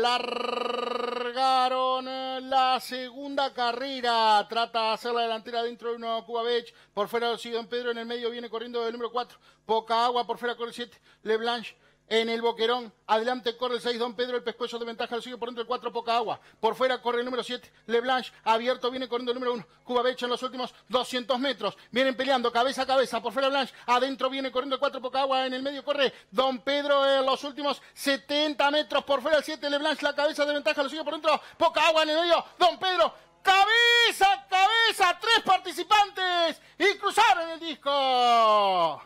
largaron la segunda carrera. Trata de hacer la delantera dentro de una Cuba Por fuera sigue Don Pedro en el medio, viene corriendo el número 4. Poca agua por fuera con el 7. Blanche en el Boquerón. Adelante corre el 6, Don Pedro, el pescuezo de ventaja, lo sigue por dentro el 4, poca agua. Por fuera corre el número 7, Leblanche, abierto, viene corriendo el número 1, Becha, en los últimos 200 metros. Vienen peleando cabeza a cabeza, por fuera Blanche, adentro viene corriendo el 4, poca agua, en el medio corre Don Pedro en los últimos 70 metros. Por fuera el 7, Leblanche, la cabeza de ventaja, lo sigue por dentro, poca agua en el medio, Don Pedro. Cabeza, cabeza, tres participantes y cruzaron el disco.